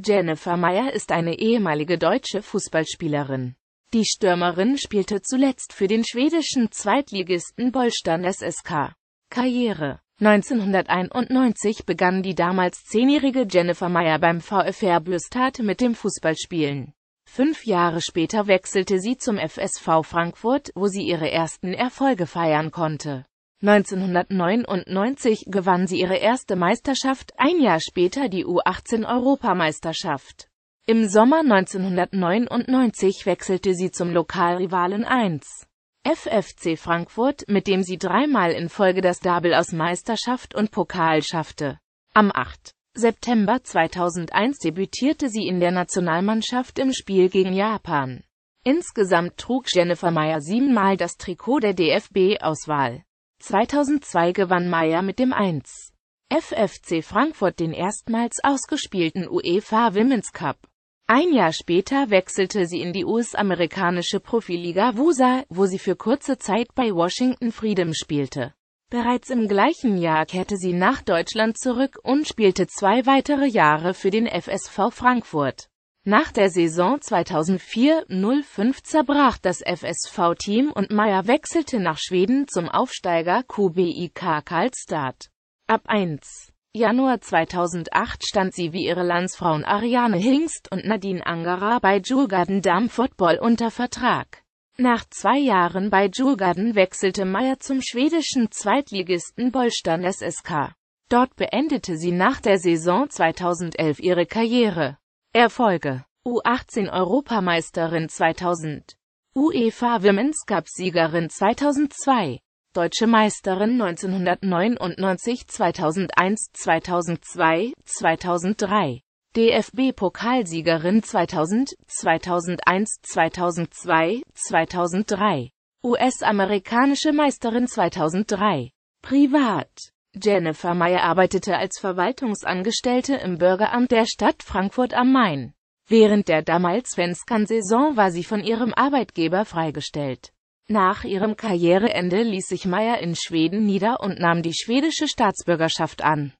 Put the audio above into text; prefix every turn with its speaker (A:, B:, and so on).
A: Jennifer Meyer ist eine ehemalige deutsche Fußballspielerin. Die Stürmerin spielte zuletzt für den schwedischen Zweitligisten Bollstands SSK. Karriere 1991 begann die damals zehnjährige Jennifer Meyer beim VfR Bürstadt mit dem Fußballspielen. Fünf Jahre später wechselte sie zum FSV Frankfurt, wo sie ihre ersten Erfolge feiern konnte. 1999 gewann sie ihre erste Meisterschaft, ein Jahr später die U18-Europameisterschaft. Im Sommer 1999 wechselte sie zum Lokalrivalen 1. FFC Frankfurt, mit dem sie dreimal in Folge das Double aus Meisterschaft und Pokal schaffte. Am 8. September 2001 debütierte sie in der Nationalmannschaft im Spiel gegen Japan. Insgesamt trug Jennifer Meyer siebenmal das Trikot der DFB-Auswahl. 2002 gewann Meier mit dem 1. FFC Frankfurt den erstmals ausgespielten UEFA Women's Cup. Ein Jahr später wechselte sie in die US-amerikanische Profiliga WUSA, wo sie für kurze Zeit bei Washington Freedom spielte. Bereits im gleichen Jahr kehrte sie nach Deutschland zurück und spielte zwei weitere Jahre für den FSV Frankfurt. Nach der Saison 2004-05 zerbrach das FSV-Team und Meyer wechselte nach Schweden zum Aufsteiger QBIK Karlstad. Ab 1. Januar 2008 stand sie wie ihre Landsfrauen Ariane Hingst und Nadine Angara bei Djurgården Damm Football unter Vertrag. Nach zwei Jahren bei Djurgården wechselte Meyer zum schwedischen Zweitligisten Bollstanes SSK. Dort beendete sie nach der Saison 2011 ihre Karriere. Erfolge U18 Europameisterin 2000 UEFA Women's Cup Siegerin 2002 Deutsche Meisterin 1999, 2001, 2002, 2003. DFB-Pokalsiegerin 2000, 2001, 2002, 2003. US-amerikanische Meisterin 2003. Privat Jennifer Meyer arbeitete als Verwaltungsangestellte im Bürgeramt der Stadt Frankfurt am Main. Während der damals fenskan saison war sie von ihrem Arbeitgeber freigestellt. Nach ihrem Karriereende ließ sich Meyer in Schweden nieder und nahm die schwedische Staatsbürgerschaft an